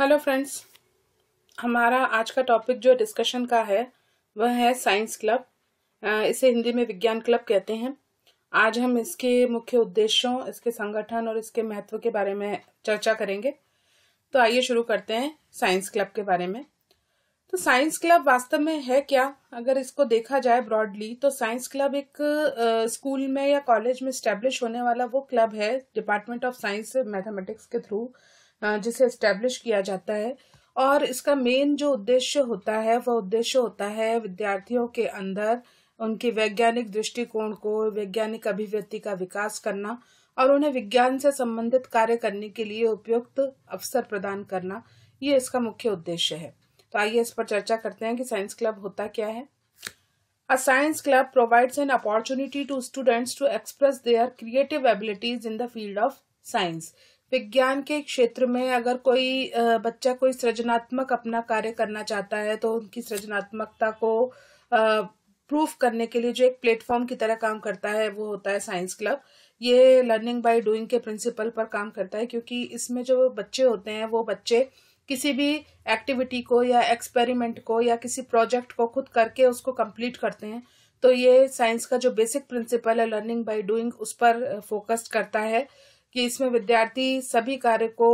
Hello friends हमारा आज का टॉपिक जो डिस्कशन का है वह है साइंस क्लब इसे हिंदी में विज्ञान क्लब कहते हैं आज हम इसके मुख्य उद्देश्यों इसके संगठन और इसके महत्व के बारे में चर्चा करेंगे तो आइए शुरू करते हैं साइंस क्लब के बारे में तो साइंस क्लब वास्तव में है क्या अगर इसको देखा जाए ब्रॉडली तो साइंस क्लब एक स्कूल में या कॉलेज में स्टेब्लिश होने वाला वो क्लब है डिपार्टमेंट ऑफ साइंस मैथमेटिक्स के थ्रू जिसे इस्टेब्लिश किया जाता है और इसका मेन जो उद्देश्य होता है वह उद्देश्य होता है विद्यार्थियों के अंदर उनके वैज्ञानिक दृष्टिकोण को वैज्ञानिक अभिव्यक्ति का विकास करना और उन्हें विज्ञान से संबंधित कार्य करने के लिए उपयुक्त अवसर प्रदान करना ये इसका मुख्य उद्देश्य है तो आइए इस पर चर्चा करते हैं कि साइंस क्लब होता क्या है a science club provides an opportunity to students to express their creative abilities in the field of science विज्ञान के क्षेत्र में अगर कोई बच्चा कोई सृजनात्मक अपना कार्य करना चाहता है तो उनकी सृजनात्मकता को प्रूफ करने के लिए जो एक प्लेटफॉर्म की तरह काम करता है वो होता है साइंस क्लब ये लर्निंग बाय डूइंग के प्रिंसिपल पर काम करता है क्योंकि इसमें जो बच्चे होते हैं वो बच्चे किसी भी एक्टिविटी को या एक्सपेरिमेंट को या किसी प्रोजेक्ट को खुद करके उसको कंप्लीट करते हैं तो ये साइंस का जो बेसिक प्रिंसिपल है लर्निंग बाय डूइंग उस पर फोकस्ड करता है कि इसमें विद्यार्थी सभी कार्य को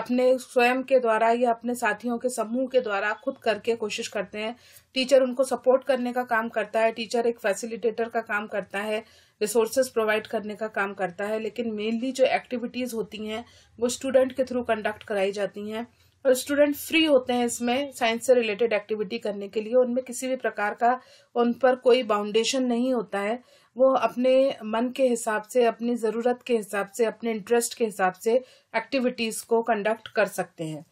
अपने स्वयं के द्वारा या अपने साथियों के समूह के द्वारा खुद करके कोशिश करते हैं टीचर उनको सपोर्ट करने का काम करता है टीचर एक फैसिलिटेटर का काम करता है रिसोर्सेज प्रोवाइड करने का काम करता है लेकिन मेनली जो एक्टिविटीज़ होती हैं वो स्टूडेंट के थ्रू कंडक्ट कराई जाती हैं और स्टूडेंट फ्री होते हैं इसमें साइंस से रिलेटेड एक्टिविटी करने के लिए उनमें किसी भी प्रकार का उन पर कोई बाउंडेशन नहीं होता है वो अपने मन के हिसाब से अपनी ज़रूरत के हिसाब से अपने इंटरेस्ट के हिसाब से एक्टिविटीज़ को कंडक्ट कर सकते हैं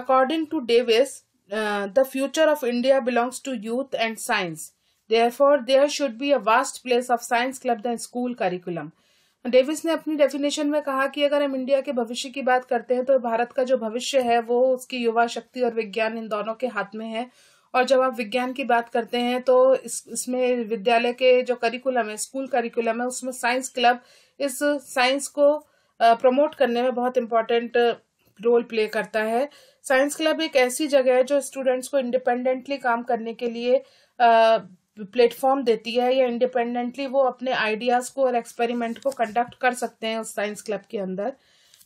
according to Davis the future of India belongs to youth and science therefore there should be a vast place of science club the school curriculum Davis ने अपनी डेफिनेशन में कहा कि अगर हम इंडिया के भविष्य की बात करते हैं तो भारत का जो भविष्य है वो उसकी युवा शक्ति और विज्ञान इन दोनों के हाथ में है और जब आप विज्ञान की बात करते हैं तो इस इसमें विद्यालय के जो करिकुलम है स्कूल करिकुलम है उसमें साइंस क्लब इस साइंस को प्रमोट करने में बहुत इम्पोर्टेंट रोल प्ले करता है साइंस क्लब एक ऐसी जगह है जो स्टूडेंट्स को इंडिपेंडेंटली काम करने के लिए प्लेटफॉर्म देती है या इंडिपेंडेंटली वो अपने आइडियाज़ को और एक्सपेरिमेंट को कंडक्ट कर सकते हैं उस साइंस क्लब के अंदर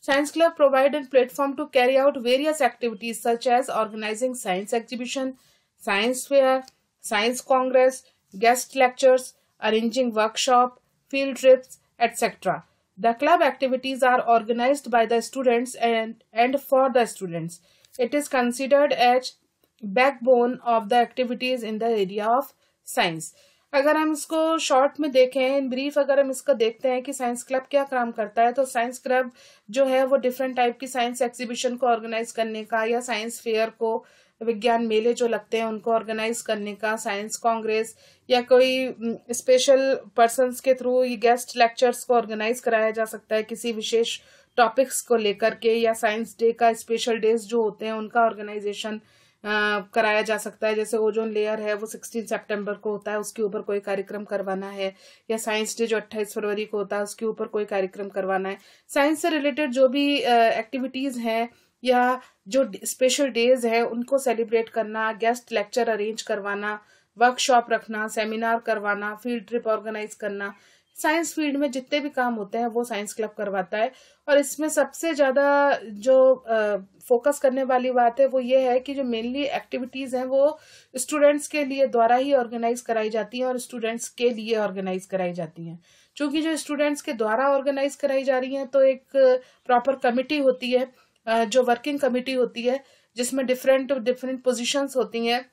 science club provide and platform to carry out various activities such as organising science exhibition science fair science congress guest lectures arranging workshop, field trips, etc. The club activities are organized by the students and, and for the students. It is considered as backbone of the activities in the area of science. अगर हम इसको short में देखें in brief अगर हम इसका देखते हैं कि साइंस क्लब क्या काम करता है तो साइंस क्लब जो है वो डिफरेंट टाइप की साइंस एग्जीबिशन को ऑर्गेनाइज करने का या साइंस फेयर को uh, विज्ञान मेले जो लगते हैं उनको ऑर्गेनाइज करने का साइंस कांग्रेस या कोई स्पेशल पर्सनस के थ्रू ये गेस्ट लेक्चर्स को ऑर्गेनाइज कराया जा सकता है किसी विशेष टॉपिक्स को लेकर के या साइंस डे का स्पेशल डेज जो होते हैं उनका ऑर्गेनाइजेशन कराया जा सकता है जैसे ओजोन लेयर है वो 16 सितंबर को होता है उसके ऊपर कोई कार्यक्रम करवाना है या साइंस डे जो 28 फरवरी को होता है उसके ऊपर कोई कार्यक्रम करवाना है साइंस से रिलेटेड जो भी एक्टिविटीज हैं या जो स्पेशल डेज है उनको सेलिब्रेट करना गेस्ट लेक्चर अरेंज करवाना वर्कशॉप रखना सेमिनार करवाना फील्ड ट्रिप ऑर्गेनाइज करना साइंस फील्ड में जितने भी काम होते हैं वो साइंस क्लब करवाता है और इसमें सबसे ज़्यादा जो फोकस करने वाली बात है वो ये है कि जो मेनली एक्टिविटीज़ हैं वो स्टूडेंट्स के लिए द्वारा ही ऑर्गेनाइज कराई जाती हैं और स्टूडेंट्स के लिए ऑर्गेनाइज कराई जाती हैं क्योंकि जो स्टूडेंट्स के द्वारा ऑर्गेनाइज कराई जा रही हैं तो एक प्रॉपर कमिटी होती है जो वर्किंग कमिटी होती है जिसमें डिफरेंट डिफरेंट पोजीशंस होती हैं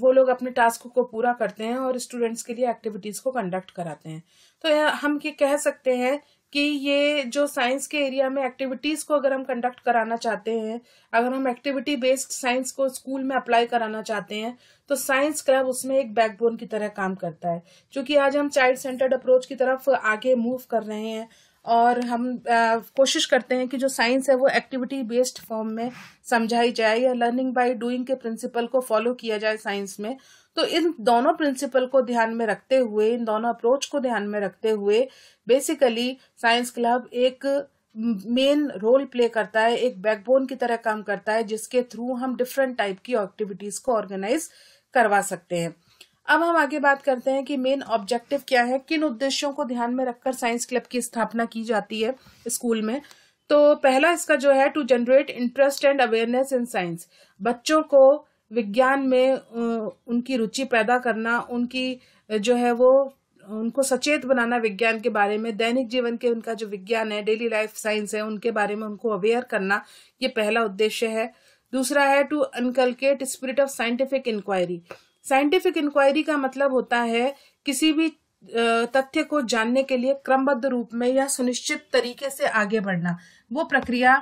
वो लोग अपने टास्क को पूरा करते हैं और स्टूडेंट्स के लिए एक्टिविटीज़ को कंडक्ट कराते हैं तो हम ये कह सकते हैं कि ये जो साइंस के एरिया में एक्टिविटीज़ को अगर हम कंडक्ट कराना चाहते हैं अगर हम एक्टिविटी बेस्ड साइंस को स्कूल में अप्लाई कराना चाहते हैं तो साइंस क्लब उसमें एक बैकबोन की तरह काम करता है क्योंकि आज हम चाइल्ड सेंटर्ड अप्रोच की तरफ आगे मूव कर रहे हैं और हम आ, कोशिश करते हैं कि जो साइंस है वो एक्टिविटी बेस्ड फॉर्म में समझाई जाए या लर्निंग बाय डूइंग के प्रिंसिपल को फॉलो किया जाए साइंस में तो इन दोनों प्रिंसिपल को ध्यान में रखते हुए इन दोनों अप्रोच को ध्यान में रखते हुए बेसिकली साइंस क्लब एक मेन रोल प्ले करता है एक बैकबोन की तरह काम करता है जिसके थ्रू हम डिफरेंट टाइप की एक्टिविटीज को ऑर्गेनाइज करवा सकते हैं अब हम आगे बात करते हैं कि मेन ऑब्जेक्टिव क्या है किन उद्देश्यों को ध्यान में रखकर साइंस क्लब की स्थापना की जाती है स्कूल में तो पहला इसका जो है to generate interest and awareness in science बच्चों को विज्ञान में उनकी रुचि पैदा करना उनकी जो है वो उनको सचेत बनाना विज्ञान के बारे में दैनिक जीवन के उनका जो विज्ञान है डेली लाइफ साइंस है उनके बारे में उनको अवेयर करना ये पहला उद्देश्य है दूसरा है to inculcate spirit of scientific inquiry scientific inquiry का मतलब होता है किसी भी तथ्य को जानने के लिए क्रमबद्ध रूप में या सुनिश्चित तरीके से आगे बढ़ना वो प्रक्रिया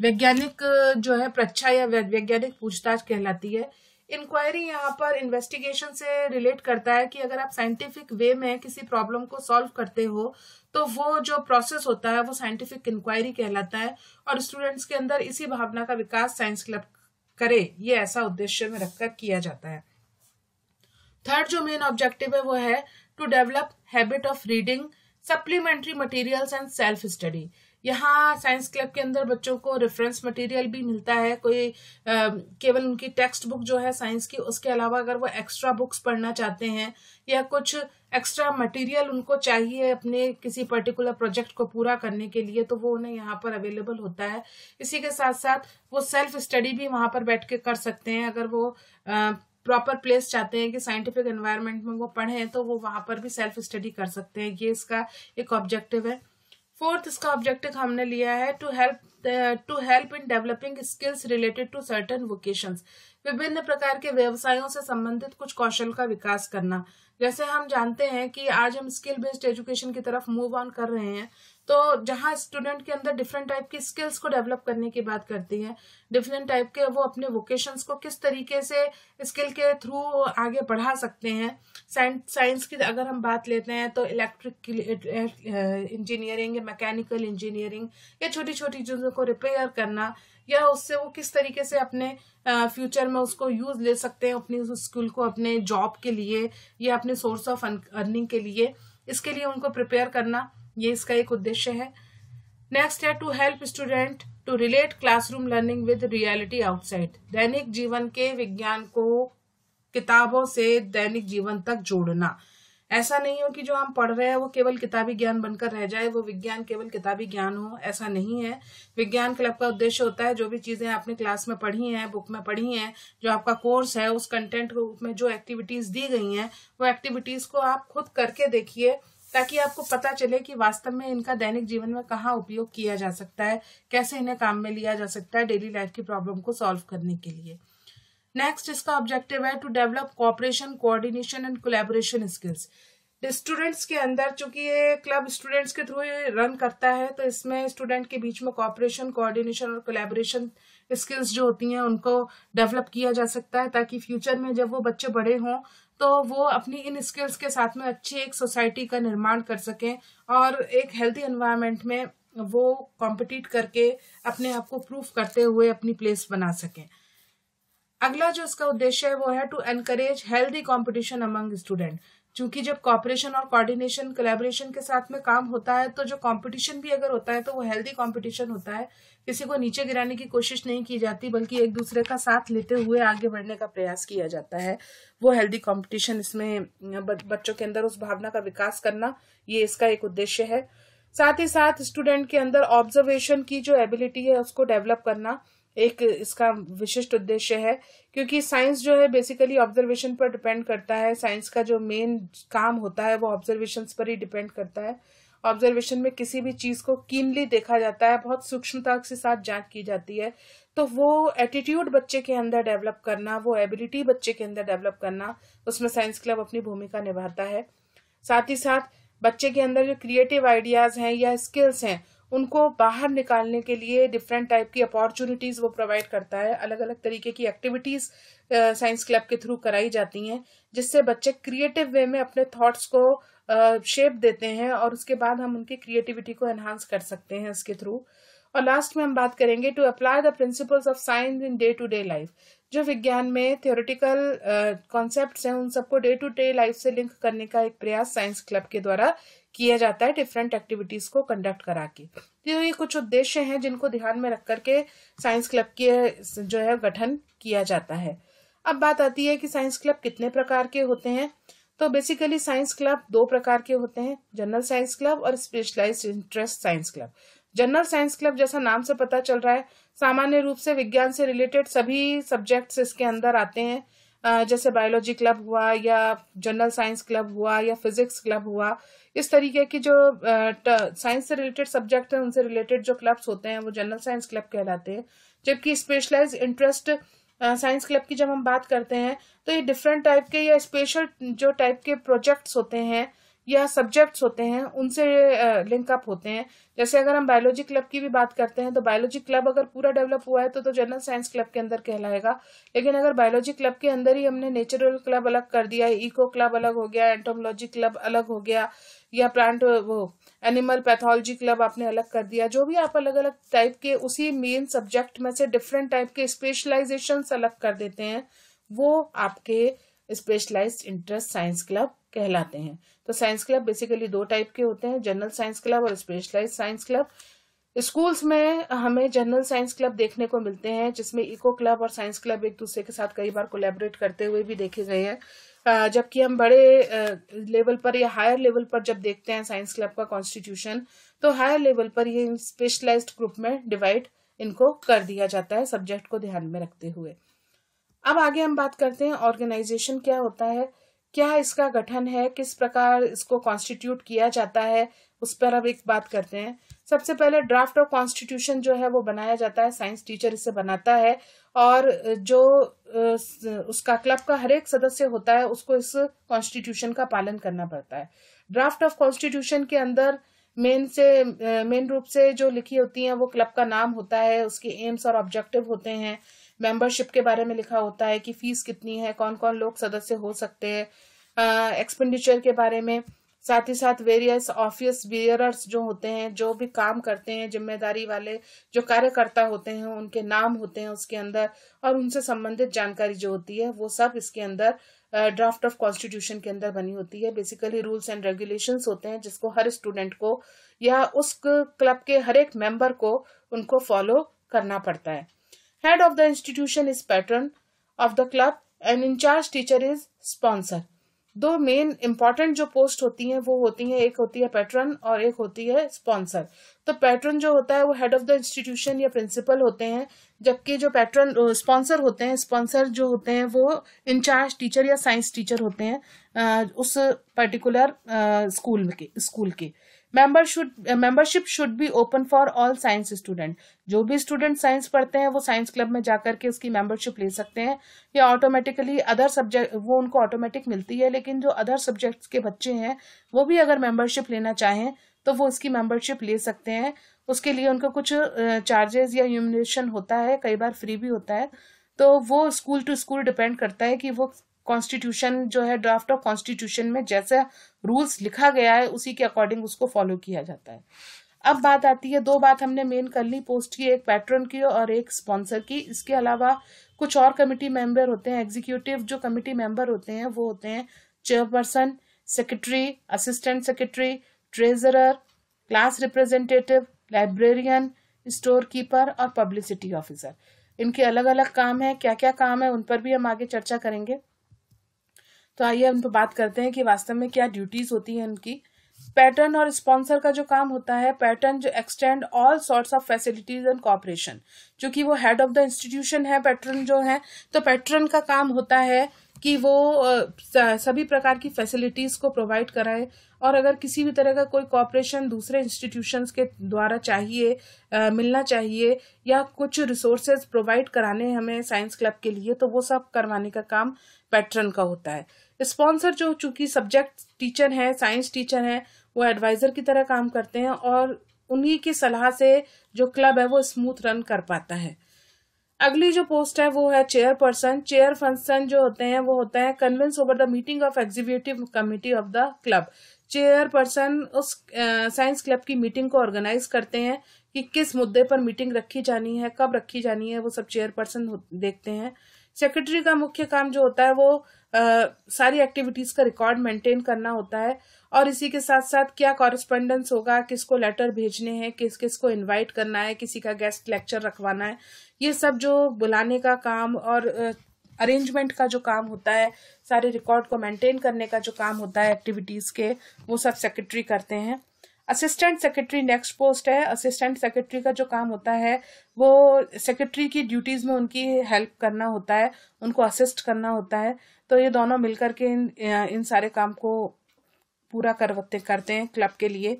वैज्ञानिक जो है प्रच्छा या वैज्ञानिक पूछताछ कहलाती है इंक्वायरी यहाँ पर इन्वेस्टिगेशन से रिलेट करता है कि अगर आप साइंटिफिक वे में किसी प्रॉब्लम को सॉल्व करते हो तो वो जो प्रोसेस होता है वो साइंटिफिक इंक्वायरी कहलाता है और स्टूडेंट्स के अंदर इसी भावना का विकास साइंस क्लब करे ये ऐसा उद्देश्य में रखकर किया जाता है थर्ड जो मेन ऑब्जेक्टिव है वो है to develop habit of reading supplementary materials and self study यहाँ साइंस क्लब के अंदर बच्चों को रेफरेंस मटेरियल भी मिलता है कोई केवल उनकी टेक्स्ट बुक जो है साइंस की उसके अलावा अगर वो एक्स्ट्रा बुक्स पढ़ना चाहते हैं या कुछ एक्स्ट्रा मटेरियल उनको चाहिए अपने किसी पर्टिकुलर प्रोजेक्ट को पूरा करने के लिए तो वो उन्हें यहाँ पर अवेलेबल होता है इसी के साथ साथ वो सेल्फ स्टडी भी वहाँ पर बैठ के कर सकते हैं अगर वो आ, प्रॉपर प्लेस चाहते हैं कि साइंटिफिक एनवायरनमेंट में वो पढ़ें तो वो वहाँ पर भी सेल्फ स्टडी कर सकते हैं ये इसका एक ऑब्जेक्टिव है फोर्थ इसका ऑब्जेक्टिव हमने लिया है to help to help in developing skills related to certain vocation विभिन्न प्रकार के व्यवसायों से संबंधित कुछ कौशल का विकास करना जैसे हम जानते हैं कि आज हम स्किल बेस्ड एजुकेशन की तरफ मूव ऑन कर रहे हैं तो जहाँ स्टूडेंट के अंदर डिफरेंट टाइप की स्किल्स को डेवलप करने की बात करती है डिफरेंट टाइप के वो अपने वोकेशंस को किस तरीके से स्किल के थ्रू आगे बढ़ा सकते हैं साइंस की अगर हम बात लेते हैं तो इलेक्ट्रिक इंजीनियरिंग या मैकेनिकल इंजीनियरिंग या छोटी छोटी चीज़ों को रिपेयर करना या उससे वो किस तरीके से अपने फ्यूचर में उसको यूज ले सकते हैं अपनी उस स्किल को अपने जॉब के लिए या अपने सोर्स ऑफ अर्निंग के लिए इसके लिए उनको प्रिपेयर करना ये इसका एक उद्देश्य है नेक्स्ट है to help student to relate classroom learning with reality outside दैनिक जीवन के विज्ञान को किताबों से दैनिक जीवन तक जोड़ना ऐसा नहीं हो कि जो हम पढ़ रहे हैं वो केवल किताबी ज्ञान बनकर रह जाए वो विज्ञान केवल किताबी ज्ञान हो ऐसा नहीं है विज्ञान क्लब का उद्देश्य होता है जो भी चीजें आपने क्लास में पढ़ी हैं बुक में पढ़ी हैं जो आपका कोर्स है उस कंटेंट के रूप में जो एक्टिविटीज दी गई हैं वो एक्टिविटीज को आप खुद करके देखिए ताकि आपको पता चले कि वास्तव में इनका दैनिक जीवन में कहाँ उपयोग किया जा सकता है कैसे इन्हें काम में लिया जा सकता है डेली लाइफ की प्रॉब्लम को सॉल्व करने के लिए नेक्स्ट इसका ऑब्जेक्टिव है to develop cooperation coordination and collaboration skills students के अंदर चूंकि ये क्लब स्टूडेंट्स के थ्रू रन करता है तो इसमें स्टूडेंट के बीच में कॉपरेशन कोऑर्डिनेशन और कोलेबोरेशन स्किल्स जो होती हैं उनको डेवलप किया जा सकता है ताकि फ्यूचर में जब वो बच्चे बड़े हों तो वो अपनी इन स्किल्स के साथ में अच्छी एक सोसाइटी का निर्माण कर सकें और एक हेल्थी एनवायरनमेंट में वो कॉम्पिटिट करके अपने आप को प्रूफ करते हुए अपनी प्लेस बना सकें अगला जो इसका उद्देश्य है वो है to encourage healthy competition among student क्योंकि जब कॉपरेशन और कोऑर्डिनेशन कोलेबोरेशन के साथ में काम होता है तो जो कंपटीशन भी अगर होता है तो वो हेल्दी कंपटीशन होता है किसी को नीचे गिराने की कोशिश नहीं की जाती बल्कि एक दूसरे का साथ लेते हुए आगे बढ़ने का प्रयास किया जाता है वो हेल्दी कंपटीशन इसमें बच्चों के अंदर उस भावना का विकास करना ये इसका एक उद्देश्य है साथ ही साथ स्टूडेंट के अंदर ऑब्जर्वेशन की जो एबिलिटी है उसको डेवलप करना एक इसका विशिष्ट उद्देश्य है क्योंकि साइंस जो है बेसिकली ऑब्जर्वेशन पर डिपेंड करता है साइंस का जो मेन काम होता है वो ऑब्जर्वेशन पर ही डिपेंड करता है ऑब्जर्वेशन में किसी भी चीज को कीनली देखा जाता है बहुत सूक्ष्मता के साथ जांच की जाती है तो वो एटीट्यूड बच्चे के अंदर डेवलप करना वो एबिलिटी बच्चे के अंदर डेवलप करना उसमें साइंस क्लब अपनी भूमिका निभाता है साथ ही साथ बच्चे के अंदर जो क्रिएटिव आइडियाज हैं या स्किल्स हैं उनको बाहर निकालने के लिए डिफरेंट टाइप की अपॉर्चुनिटीज़ वो प्रोवाइड करता है अलग अलग तरीके की एक्टिविटीज़ साइंस क्लब के थ्रू कराई जाती हैं जिससे बच्चे क्रिएटिव वे में अपने थॉट्स को शेप uh, देते हैं और उसके बाद हम उनकी क्रिएटिविटी को एनहांस कर सकते हैं इसके थ्रू और लास्ट में हम बात करेंगे to apply the principles of science in day to day life जो विज्ञान में थियोरिटिकल कॉन्सेप्ट्स uh, हैं उन सबको डे टू डे लाइफ से लिंक करने का एक प्रयास साइंस क्लब के द्वारा किया जाता है डिफरेंट एक्टिविटीज को कंडक्ट करा के तो ये कुछ उद्देश्य हैं जिनको ध्यान में रख करके साइंस क्लब के जो है गठन किया जाता है अब बात आती है कि साइंस क्लब कितने प्रकार के होते हैं तो बेसिकली साइंस क्लब दो प्रकार के होते हैं जनरल साइंस क्लब और specialise interest science club general science club जैसा नाम से पता चल रहा है सामान्य रूप से विज्ञान से रिलेटेड सभी सब्जेक्ट्स इसके अंदर आते हैं जैसे बायोलॉजी क्लब हुआ या जनरल साइंस क्लब हुआ या फिजिक्स क्लब हुआ इस तरीके की जो साइंस से रिलेटेड सब्जेक्ट हैं उनसे रिलेटेड जो क्लब्स होते हैं वो जनरल साइंस क्लब कहलाते हैं जबकि स्पेशलाइज इंटरेस्ट साइंस क्लब की जब हम बात करते हैं तो ये डिफरेंट टाइप के या स्पेशल जो टाइप के प्रोजेक्ट्स होते हैं या सब्जेक्ट्स होते हैं उनसे लिंकअप होते हैं जैसे अगर हम बायोलॉजी क्लब की भी बात करते हैं तो बायोलॉजी क्लब अगर पूरा डेवलप हुआ है तो तो जनरल साइंस क्लब के अंदर कहलाएगा लेकिन अगर बायोलॉजी क्लब के अंदर ही हमने नेचुरल क्लब अलग कर दिया है इको क्लब अलग हो गया एंटोमोलॉजी क्लब अलग हो गया या प्लांट वो एनिमल पैथोलॉजी क्लब आपने अलग कर दिया जो भी आप अलग अलग टाइप के उसी मेन सब्जेक्ट में से डिफरेंट टाइप के स्पेशलाइजेशन अलग कर देते हैं वो आपके स्पेशलाइज्ड इंटरेस्ट साइंस क्लब कहलाते हैं तो साइंस क्लब बेसिकली दो टाइप के होते हैं जनरल साइंस क्लब और स्पेशलाइज साइंस क्लब स्कूल्स में हमें जनरल साइंस क्लब देखने को मिलते हैं जिसमें इको क्लब और साइंस क्लब एक दूसरे के साथ कई बार कोलेबरेट करते हुए भी देखे गए हैं जबकि हम बड़े लेवल पर या हायर लेवल पर जब देखते हैं साइंस क्लब का कॉन्स्टिट्यूशन तो हायर लेवल पर ये स्पेशलाइज ग्रुप में डिवाइड इनको कर दिया जाता है सब्जेक्ट को ध्यान में रखते हुए अब आगे हम बात करते हैं ऑर्गेनाइजेशन क्या होता है क्या इसका गठन है किस प्रकार इसको कॉन्स्टिट्यूट किया जाता है उस पर अब एक बात करते हैं सबसे पहले ड्राफ्ट ऑफ कॉन्स्टिट्यूशन जो है वो बनाया जाता है साइंस टीचर इसे बनाता है और जो उसका क्लब का हर एक सदस्य होता है उसको इस कॉन्स्टिट्यूशन का पालन करना पड़ता है ड्राफ्ट ऑफ कॉन्स्टिट्यूशन के अंदर मेन से मेन रूप से जो लिखी होती हैं वो क्लब का नाम होता है उसके एम्स और ऑब्जेक्टिव होते हैं मेंबरशिप के बारे में लिखा होता है कि फीस कितनी है कौन कौन लोग सदस्य हो सकते हैं एक्सपेंडिचर के बारे में साथ ही साथ वेरियस ऑफिस बियरर्स जो होते हैं जो भी काम करते हैं जिम्मेदारी वाले जो कार्यकर्ता होते हैं उनके नाम होते हैं उसके अंदर और उनसे संबंधित जानकारी जो होती है वो सब इसके अंदर ड्राफ्ट ऑफ कॉन्स्टिट्यूशन के अंदर बनी होती है बेसिकली रूल्स एंड रेगुलेशंस होते हैं जिसको हर स्टूडेंट को या उस क्लब के हर एक मेंबर को उनको फॉलो करना पड़ता है head of the institution is patron of the club and incharge teacher is sponsor दो मेन इंपॉर्टेंट जो पोस्ट होती हैं वो होती हैं एक होती है पैटर्न और एक होती है स्पॉन्सर तो पैटर्न जो होता है वो हेड ऑफ द इंस्टीट्यूशन या प्रिंसिपल होते हैं जबकि जो पैटर्न स्पॉन्सर होते हैं स्पॉन्सर जो होते हैं वो इंचार्ज टीचर या साइंस टीचर होते हैं उस पर्टिकुलर स्कूल के स्कूल के member should membership should be open for all science student जो भी स्टूडेंट साइंस पढ़ते हैं वो साइंस क्लब में जाकर के उसकी मेंबरशिप ले सकते हैं या ऑटोमेटिकली अदर सब्जेक्ट वो उनको ऑटोमेटिक मिलती है लेकिन जो अदर सब्जेक्ट्स के बच्चे हैं वो भी अगर मेंबरशिप लेना चाहें तो वो उसकी मेंबरशिप ले सकते हैं उसके लिए उनको कुछ चार्जेस uh, या यूमिनेशन होता है कई बार फ्री भी होता है तो वो स्कूल टू स्कूल डिपेंड करता है कि वो कॉन्स्टिट्यूशन जो है ड्राफ्ट ऑफ कॉन्स्टिट्यूशन में जैसा रूल्स लिखा गया है उसी के अकॉर्डिंग उसको फॉलो किया जाता है अब बात आती है दो बात हमने मेन कर ली पोस्ट की एक पैटर्न की और एक स्पॉन्सर की इसके अलावा कुछ और कमेटी मेंबर होते हैं एग्जीक्यूटिव जो कमेटी मेंबर होते हैं वो होते हैं chairperson secretary assistant secretary treasurer class representative librarian store keeper और पब्लिसिटी ऑफिसर इनके अलग अलग काम है क्या क्या काम है उन पर भी हम आगे चर्चा करेंगे तो आइए हम तो बात करते हैं कि वास्तव में क्या ड्यूटीज होती हैं उनकी पैटर्न और स्पॉन्सर का जो काम होता है पैटर्न जो extend all sorts of facilities and cooperation चूंकि वो हेड ऑफ द इंस्टीट्यूशन है पैटर्न जो है तो पैटर्न का काम होता है कि वो सभी प्रकार की फैसिलिटीज को प्रोवाइड कराए और अगर किसी भी तरह का कोई कॉपरेशन दूसरे इंस्टीट्यूशंस के द्वारा चाहिए आ, मिलना चाहिए या कुछ रिसोर्सेज प्रोवाइड कराने हमें साइंस क्लब के लिए तो वो सब करवाने का काम पैटर्न का होता है स्पॉन्सर जो चूंकि सब्जेक्ट टीचर हैं साइंस टीचर हैं वो एडवाइजर की तरह काम करते हैं और उन्हीं की सलाह से जो क्लब है वो स्मूथ रन कर पाता है अगली जो पोस्ट है वो है चेयर पर्सन चेयर फंक्शन जो होते हैं वो होता है convince over the meeting of executive committee of the club chair person उस साइंस क्लब की मीटिंग को ऑर्गेनाइज करते हैं कि किस मुद्दे पर मीटिंग रखी जानी है कब रखी जानी है वो सब चेयर पर्सन देखते हैं सेक्रेटरी का मुख्य काम जो होता है वो सारी एक्टिविटीज का रिकॉर्ड मेंटेन करना होता है और इसी के साथ साथ क्या कॉरेस्पॉन्डेंस होगा किसको लेटर भेजने हैं किस किस को इन्वाइट करना है किसी का गेस्ट लेक्चर रखवाना है ये सब जो बुलाने का काम और अरेंजमेंट का जो काम होता है सारे रिकॉर्ड को मेंटेन करने का जो काम होता है एक्टिविटीज के वो सब सेक्रेटरी करते हैं असिस्टेंट सेक्रेटरी नेक्स्ट पोस्ट है असिस्टेंट सेक्रेटरी का जो काम होता है वो सेक्रेटरी की ड्यूटीज में उनकी हेल्प करना होता है उनको असिस्ट करना होता है तो ये दोनों मिलकर के इन इन सारे काम को पूरा करवते करते हैं क्लब के लिए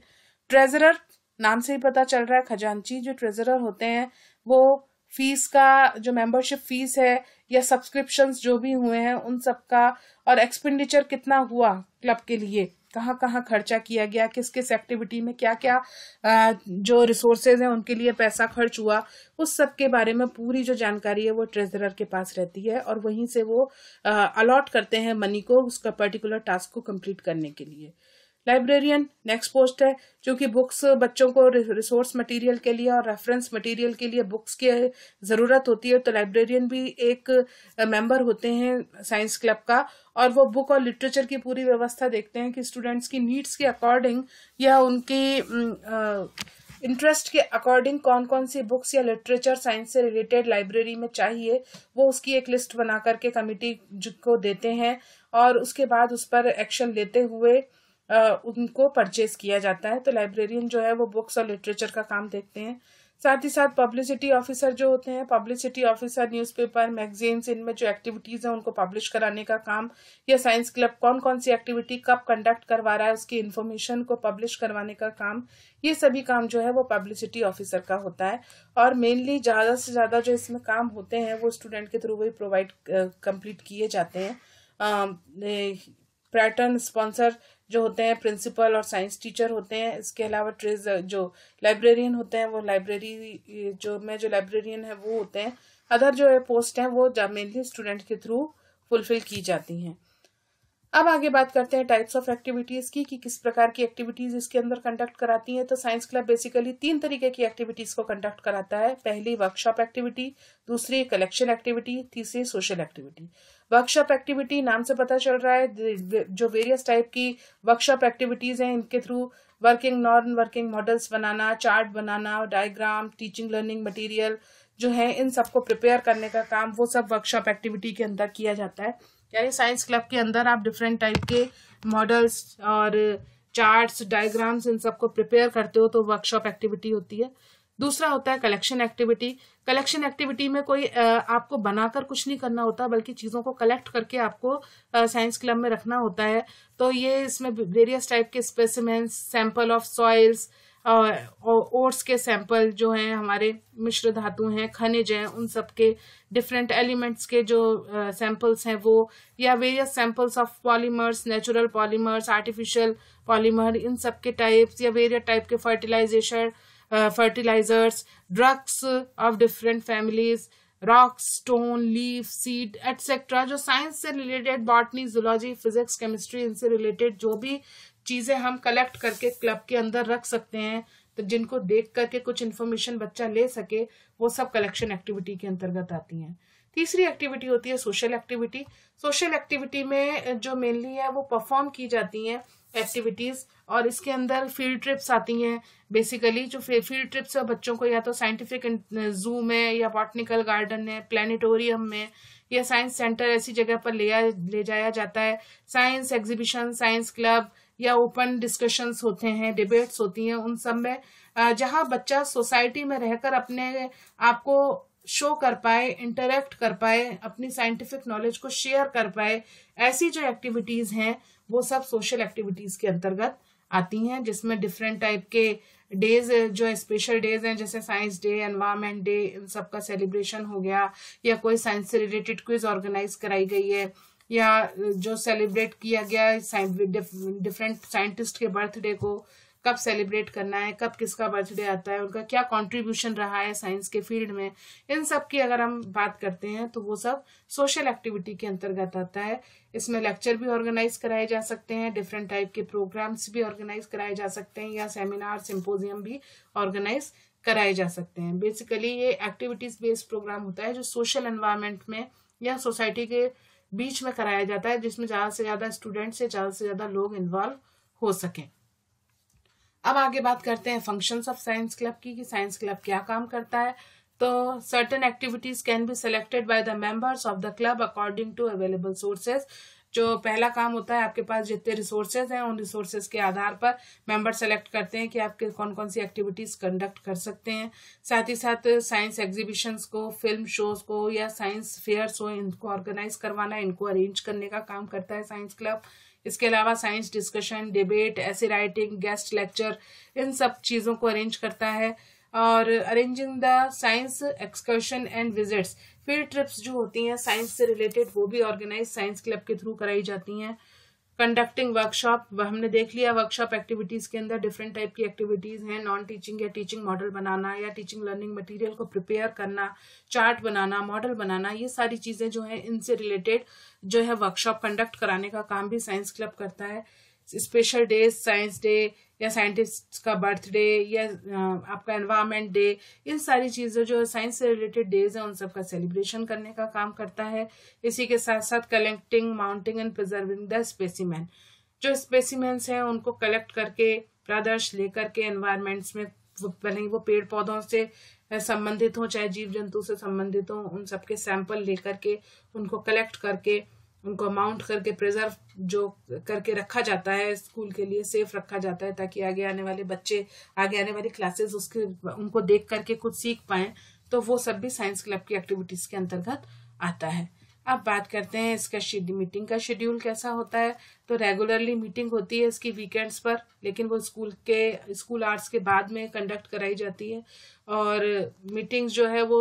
ट्रेजरर नाम से ही पता चल रहा है खजांची जो ट्रेजरर होते हैं वो फीस का जो मेंबरशिप फीस है या सब्सक्रिप्शंस जो भी हुए हैं उन सब का और एक्सपेंडिचर कितना हुआ क्लब के लिए कहाँ कहाँ खर्चा किया गया किस किस एक्टिविटी में क्या क्या जो रिसोर्सेज हैं उनके लिए पैसा खर्च हुआ उस सब के बारे में पूरी जो जानकारी है वो ट्रेजरर के पास रहती है और वहीं से वो अलॉट करते हैं मनी को उसका पर्टिकुलर टास्क को कंप्लीट करने के लिए लाइब्रेरियन नेक्स्ट पोस्ट है जो कि बुक्स बच्चों को रिसोर्स मटेरियल के लिए और रेफरेंस मटेरियल के लिए बुक्स की ज़रूरत होती है तो लाइब्रेरियन भी एक मेंबर होते हैं साइंस क्लब का और वो बुक और लिटरेचर की पूरी व्यवस्था देखते हैं कि स्टूडेंट्स की नीड्स के अकॉर्डिंग या उनकी इंटरेस्ट के अकॉर्डिंग कौन कौन सी बुक्स या लिटरेचर साइंस से रिलेटेड लाइब्रेरी में चाहिए वो उसकी एक लिस्ट बना करके कमिटी को देते हैं और उसके बाद उस पर एक्शन लेते हुए उनको परचेज किया जाता है तो लाइब्रेरियन जो है वो बुक्स और लिटरेचर का काम देखते हैं साथ ही साथ पब्लिसिटी ऑफिसर जो होते हैं पब्लिसिटी ऑफिसर न्यूज़पेपर मैगजीन्स इनमें जो एक्टिविटीज़ हैं उनको पब्लिश कराने का काम या साइंस क्लब कौन कौन सी एक्टिविटी कब कंडक्ट करवा रहा है उसकी इन्फॉर्मेशन को पब्लिश करवाने का काम ये सभी काम जो है वो पब्लिसिटी ऑफिसर का होता है और मेनली ज़्यादा से ज़्यादा जो इसमें काम होते हैं वो स्टूडेंट के थ्रू वही प्रोवाइड कम्प्लीट किए जाते हैं पैटर्न स्पॉन्सर जो होते हैं प्रिंसिपल और साइंस टीचर होते हैं इसके अलावा ट्रेज जो लाइब्रेरियन होते हैं वो लाइब्रेरी जो में जो लाइब्रेरियन है वो होते हैं अदर जो पोस्ट हैं वो मेनली स्टूडेंट के थ्रू फुलफिल की जाती हैं अब आगे बात करते हैं टाइप्स ऑफ एक्टिविटीज की कि किस प्रकार की एक्टिविटीज इसके अंदर कंडक्ट कराती हैं तो साइंस क्लब बेसिकली तीन तरीके की एक्टिविटीज को कंडक्ट कराता है पहली वर्कशॉप एक्टिविटी दूसरी कलेक्शन एक्टिविटी तीसरी सोशल एक्टिविटी वर्कशॉप एक्टिविटी नाम से पता चल रहा है जो वेरियस टाइप की वर्कशॉप एक्टिविटीज हैं इनके through working non working models बनाना चार्ट बनाना डायग्राम टीचिंग लर्निंग मटेरियल जो है इन सबको प्रिपेयर करने का काम वो सब वर्कशॉप एक्टिविटी के अंदर किया जाता है यानी साइंस क्लब के अंदर आप डिफरेंट टाइप के मॉडल्स और चार्ट्स डायग्राम्स इन सबको प्रिपेयर करते हो तो वर्कशॉप एक्टिविटी होती है दूसरा होता है कलेक्शन एक्टिविटी कलेक्शन एक्टिविटी में कोई आपको बनाकर कुछ नहीं करना होता बल्कि चीज़ों को कलेक्ट करके आपको साइंस क्लब में रखना होता है तो ये इसमें वेरियस टाइप के specimens sample of soils oats के सैंपल जो हैं हमारे मिश्र धातु हैं खनिज हैं उन सब के डिफरेंट एलिमेंट्स के जो सैंपल्स हैं वो या various samples of polymers natural polymers artificial polymer इन सब के टाइप्स या वेरियस टाइप के fertilisation fertilisers drugs of different families rock stone leave seed etcetera जो साइंस से related botany zoology physics chemistry इनसे रिलेटेड जो भी चीज़ें हम कलेक्ट करके क्लब के अंदर रख सकते हैं तो जिनको देख करके कुछ इन्फॉर्मेशन बच्चा ले सके वो सब कलेक्शन एक्टिविटी के अंतर्गत आती हैं तीसरी एक्टिविटी होती है सोशल एक्टिविटी सोशल एक्टिविटी में जो मेनली है वो परफॉर्म की जाती हैं एक्टिविटीज़ और इसके अंदर फील्ड ट्रिप्स आती हैं बेसिकली जो फील्ड ट्रिप्स है बच्चों को या तो साइंटिफिक जू में या बॉटनिकल गार्डन में प्लानिटोरियम में या साइंस सेंटर ऐसी जगह पर ले ले जाया जाता है साइंस एग्जीबिशन साइंस क्लब या ओपन डिस्कशंस होते हैं डिबेट्स होती हैं उन सब में जहां बच्चा सोसाइटी में रहकर अपने आप को शो कर पाए इंटरेक्ट कर पाए अपनी साइंटिफिक नॉलेज को शेयर कर पाए ऐसी जो एक्टिविटीज हैं वो सब सोशल एक्टिविटीज के अंतर्गत आती हैं जिसमें डिफरेंट टाइप के डेज जो स्पेशल डेज हैं जैसे साइंस डे एनवायरमेंट डे इन सब का सेलिब्रेशन हो गया या कोई साइंस से रिलेटेड क्विज ऑर्गेनाइज कराई गई है या जो सेलिब्रेट किया गया डिफरेंट साइंटिस्ट के बर्थडे को कब सेलिब्रेट करना है कब किसका बर्थडे आता है उनका क्या कंट्रीब्यूशन रहा है साइंस के फील्ड में इन सब की अगर हम बात करते हैं तो वो सब सोशल एक्टिविटी के अंतर्गत आता है इसमें लेक्चर भी ऑर्गेनाइज कराए जा सकते हैं डिफरेंट टाइप के प्रोग्राम्स भी ऑर्गेनाइज कराए जा सकते हैं या सेमिनार सिंपोजियम भी ऑर्गेनाइज कराए जा सकते हैं बेसिकली ये एक्टिविटीज बेस्ड प्रोग्राम होता है जो सोशल एनवायरमेंट में या सोसाइटी के बीच में कराया जाता है जिसमें ज़्यादा से ज़्यादा स्टूडेंट्स या ज़्यादा से ज़्यादा लोग इन्वॉल्व हो सकें अब आगे बात करते हैं फंक्शंस ऑफ साइंस क्लब की कि साइंस क्लब क्या काम करता है तो certain activities can be selected by the members of the club according to available sources जो पहला काम होता है आपके पास जितने रिसोर्सेज हैं उन रिसोर्सेज के आधार पर मेंबर सेलेक्ट करते हैं कि आप कौन कौन सी एक्टिविटीज कंडक्ट कर सकते हैं साथ ही साथ साइंस एग्जीबिशंस को फिल्म शोज को या साइंस फेयर्स हो इनको ऑर्गेनाइज करवाना इनको अरेंज करने का काम करता है साइंस क्लब इसके अलावा साइंस डिस्कशन डिबेट ऐसे राइटिंग गेस्ट लेक्चर इन सब चीज़ों को अरेंज करता है और arranging the science excursion and visits field trips जो होती हैं साइंस से रिलेटेड वो भी ऑर्गेनाइज साइंस क्लब के थ्रू कराई जाती हैं कंडक्टिंग वर्कशॉप वह हमने देख लिया वर्कशॉप एक्टिविटीज़ के अंदर डिफरेंट टाइप की एक्टिविटीज़ हैं नॉन टीचिंग या टीचिंग मॉडल बनाना या टीचिंग लर्निंग मटेरियल को प्रिपेयर करना चार्ट बनाना मॉडल बनाना ये सारी चीज़ें जो हैं इनसे रिलेटेड जो है वर्कशॉप कंडक्ट कराने का काम भी साइंस क्लब करता है स्पेशल डे साइंस डे या साइंटिस्ट का बर्थडे या आपका एनवायरमेंट डे इन सारी चीजों जो साइंस से रिलेटेड डेज हैं उन सब का सेलिब्रेशन करने का काम करता है इसी के साथ साथ collecting mounting and preserving the specimen जो स्पेसीमैंस हैं उनको कलेक्ट करके प्रदर्श लेकर के एनवायरमेंट्स में पहले वो पेड़ पौधों से संबंधित हों चाहे जीव जंतु से संबंधित हों उन सबके सैंपल लेकर के उनको कलेक्ट करके उनको अमाउंट करके प्रिजर्व जो करके रखा जाता है स्कूल के लिए सेफ रखा जाता है ताकि आगे आने वाले बच्चे आगे आने वाली क्लासेस उसके उनको देख करके कुछ सीख पाए तो वो सब भी साइंस क्लब की एक्टिविटीज के अंतर्गत आता है अब बात करते हैं इसका मीटिंग का शेड्यूल कैसा होता है तो रेगुलरली मीटिंग होती है इसकी वीकेंड्स पर लेकिन वो स्कूल के स्कूल आर्ट्स के बाद में कंडक्ट कराई जाती है और मीटिंग्स जो है वो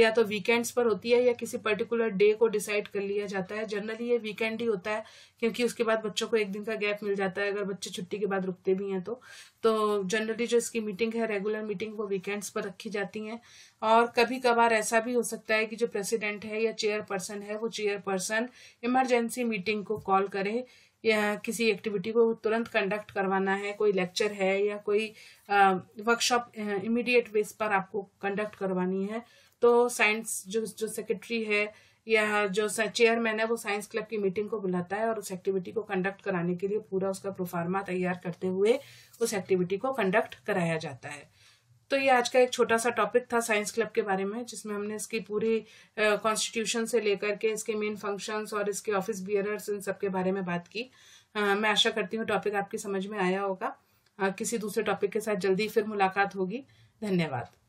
या तो वीकेंड्स पर होती है या किसी पर्टिकुलर डे को डिसाइड कर लिया जाता है जनरली ये वीकेंड ही होता है क्योंकि उसके बाद बच्चों को एक दिन का गैप मिल जाता है अगर बच्चे छुट्टी के बाद रुकते भी हैं तो तो जनरली जो इसकी मीटिंग है रेगुलर मीटिंग वो वीकेंड्स पर रखी जाती हैं और कभी कभार ऐसा भी हो सकता है कि जो प्रेसिडेंट है या चेयर पर्सन है वो चेयर पर्सन इमरजेंसी मीटिंग को कॉल करे या किसी एक्टिविटी को तुरंत कंडक्ट करवाना है कोई लेक्चर है या कोई वर्कशॉप इमीडिएट बेस पर आपको कंडक्ट करवानी है तो साइंस जो जो सेक्रेटरी है या जो चेयरमैन है वो साइंस क्लब की मीटिंग को बुलाता है और उस एक्टिविटी को कंडक्ट कराने के लिए पूरा उसका प्रोफार्मा तैयार करते हुए उस एक्टिविटी को कंडक्ट कराया जाता है तो ये आज का एक छोटा सा टॉपिक था साइंस क्लब के बारे में जिसमें हमने इसकी पूरी कॉन्स्टिट्यूशन से लेकर के इसके मेन फंक्शंस और इसके ऑफिस बियरर्स इन सब के बारे में बात की आ, मैं आशा करती हूँ टॉपिक आपकी समझ में आया होगा आ, किसी दूसरे टॉपिक के साथ जल्दी फिर मुलाकात होगी धन्यवाद